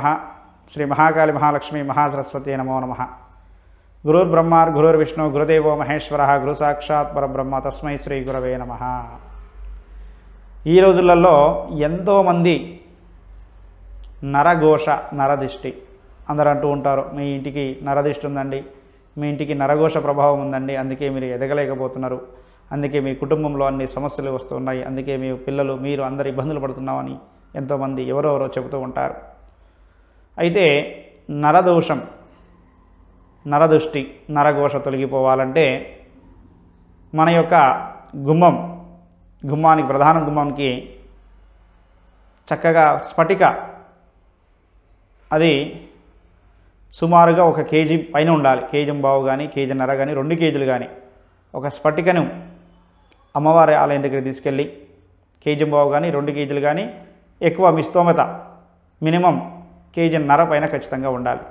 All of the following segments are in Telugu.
మహా శ్రీ మహాకాళి మహాలక్ష్మి మహాసరస్వతి నమో నమ గురుర్బ్రహ్మ గురుర్విష్ణు గురుదేవో మహేశ్వర గురు సాక్షాత్ పరబ్రహ్మ తస్మై శ్రీ గురవే నమ ఈ రోజులలో ఎంతోమంది నరఘోష నరదిష్టి అందరూ అంటూ ఉంటారు మీ ఇంటికి నరదిష్టి ఉందండి మీ ఇంటికి నరఘోష ప్రభావం ఉందండి అందుకే మీరు ఎదగలేకపోతున్నారు అందుకే మీ కుటుంబంలో అన్ని సమస్యలు వస్తున్నాయి అందుకే మీ పిల్లలు మీరు అందరు ఇబ్బందులు పడుతున్నామని ఎంతోమంది ఎవరెవరో చెబుతూ ఉంటారు అయితే నరదోషం నరదృష్టి నరఘోష తొలగిపోవాలంటే మన యొక్క గుమ్మం గుమ్మానికి ప్రధాన గుమ్మంకి చక్కగా స్ఫటిక అది సుమారుగా ఒక కేజీ పైన ఉండాలి కేజీ బావు కానీ కేజీ నర కానీ రెండు కేజీలు కానీ ఒక స్ఫటికను అమ్మవారి ఆలయం దగ్గర తీసుకెళ్ళి కేజీ బావు కానీ రెండు కేజీలు కానీ ఎక్కువ మిస్తోమత మినిమం నర పైన ఖచ్చితంగా ఉండాలి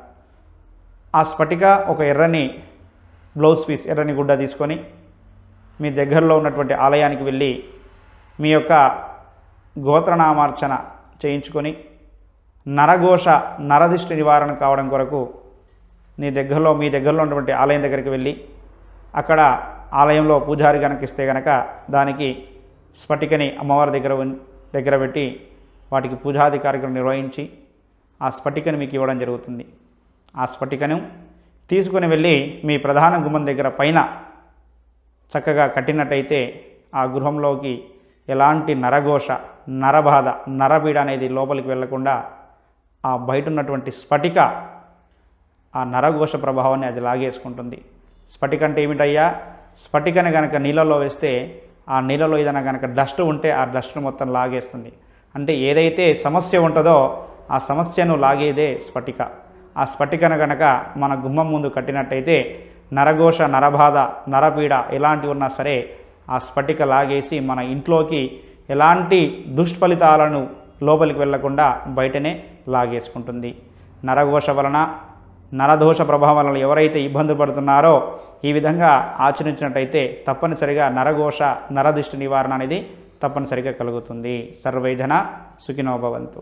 ఆ స్ఫటిక ఒక ఎర్రని బ్లౌజ్ పీస్ ఎర్రని గుడ్డ తీసుకొని మీ దగ్గరలో ఉన్నటువంటి ఆలయానికి వెళ్ళి మీ యొక్క గోత్రనామార్చన చేయించుకొని నరఘోష నరదిష్టి నివారణ కావడం కొరకు నీ దగ్గరలో మీ దగ్గరలో ఉన్నటువంటి ఆలయం దగ్గరికి వెళ్ళి అక్కడ ఆలయంలో పూజారి కనుక ఇస్తే కనుక దానికి స్ఫటికని అమ్మవారి దగ్గర దగ్గర పెట్టి వాటికి పూజాది కార్యక్రమం నిర్వహించి ఆ స్ఫటికను మీకు ఇవ్వడం జరుగుతుంది ఆ స్ఫటికను తీసుకుని వెళ్ళి మీ ప్రధాన గుమ్మం దగ్గర పైన చక్కగా కట్టినట్టయితే ఆ గృహంలోకి ఎలాంటి నరఘోష నరబాధ నరబీడ అనేది లోపలికి వెళ్లకుండా ఆ బయట ఉన్నటువంటి స్ఫటిక ఆ నరఘోష ప్రభావాన్ని అది లాగేసుకుంటుంది స్ఫటిక అంటే ఏమిటయ్యా స్ఫటికను కనుక నీళ్ళలో వేస్తే ఆ నీళ్ళలో ఏదైనా కనుక డస్ట్ ఉంటే ఆ డస్ట్ మొత్తం లాగేస్తుంది అంటే ఏదైతే సమస్య ఉంటుందో ఆ సమస్యను లాగేదే స్ఫటిక ఆ స్ఫటికను గనక మన గుమ్మం ముందు కట్టినట్టయితే నరఘోష నరబాధ నరపీడ ఎలాంటివి ఉన్నా సరే ఆ స్ఫటిక లాగేసి మన ఇంట్లోకి ఎలాంటి దుష్ఫలితాలను లోపలికి వెళ్లకుండా బయటనే లాగేసుకుంటుంది నరఘోష వలన నరదోష ప్రభావం వలన ఎవరైతే ఇబ్బంది పడుతున్నారో ఈ విధంగా ఆచరించినట్టయితే తప్పనిసరిగా నరఘోష నరదిష్టి నివారణ అనేది తప్పనిసరిగా కలుగుతుంది సర్వేజన సుఖినోభవంతు